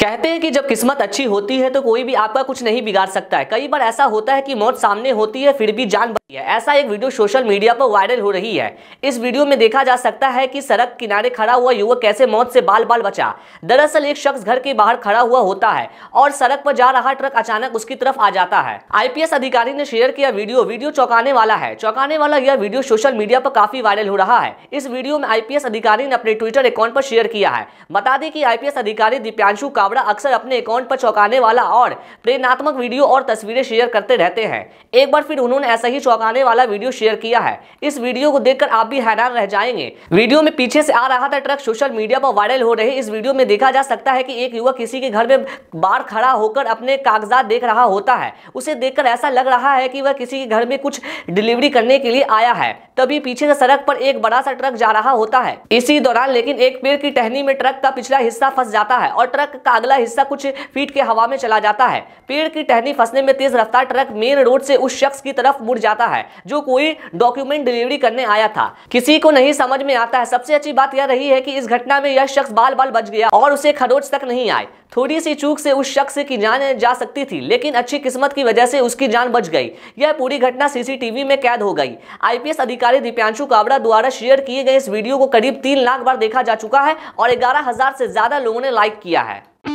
कहते हैं कि जब किस्मत अच्छी होती है तो कोई भी आपका कुछ नहीं बिगाड़ सकता है कई बार ऐसा होता है कि मौत सामने होती है फिर भी जान बची है ऐसा एक वीडियो सोशल मीडिया पर वायरल हो रही है इस वीडियो में देखा जा सकता है कि सड़क किनारे खड़ा हुआ युवक कैसे मौत से बाल बाल बचा दरअसल एक शख्स घर के बाहर खड़ा हुआ होता है और सड़क पर जा रहा ट्रक अचानक उसकी तरफ आ जाता है आई अधिकारी ने शेयर किया वीडियो वीडियो चौकाने वाला है चौकाने वाला यह वीडियो सोशल मीडिया पर काफी वायरल हो रहा है इस वीडियो में आई अधिकारी ने अपने ट्विटर अकाउंट पर शेयर किया है बता दें कि आई अधिकारी दीप्यांशु का छाबड़ा अक्सर अपने अकाउंट पर चौंकाने वाला और प्रेरणात्मक वीडियो और तस्वीरें शेयर करते रहते हैं एक बार फिर उन्होंने ऐसा ही चौंकाने वाला वीडियो शेयर किया है इस वीडियो को देखकर आप भी हैरान रह जाएंगे वीडियो में पीछे से आ रहा था ट्रक सोशल मीडिया पर वायरल हो रहे इस वीडियो में देखा जा सकता है कि एक युवक किसी के घर में बाहर खड़ा होकर अपने कागजात देख रहा होता है उसे देखकर ऐसा लग रहा है की वह किसी के घर में कुछ डिलीवरी करने के लिए आया है तभी पीछे से सड़क पर एक बड़ा सा ट्रक जा रहा होता है इसी दौरान लेकिन एक पेड़ की टहनी में ट्रक का पिछला हिस्सा फंस जाता है और ट्रक का अगला हिस्सा कुछ फीट के हवा में चला जाता है पेड़ की टहनी फंसने में तेज रफ्तार ट्रक मेन रोड से उस शख्स की तरफ मुड़ जाता है जो कोई डॉक्यूमेंट डिलीवरी करने आया था किसी को नहीं समझ में आता है सबसे अच्छी बात यह रही है कि इस घटना में यह शख्स बाल बाल बच गया और उसे खरोच तक नहीं आए थोड़ी सी चूक से उस शख्स की जान जा सकती थी लेकिन अच्छी किस्मत की वजह से उसकी जान बच गई यह पूरी घटना सीसीटीवी में कैद हो गई आईपीएस अधिकारी दीप्यांशु कावड़ा द्वारा शेयर किए गए इस वीडियो को करीब तीन लाख बार देखा जा चुका है और ग्यारह हजार से ज्यादा लोगों ने लाइक किया है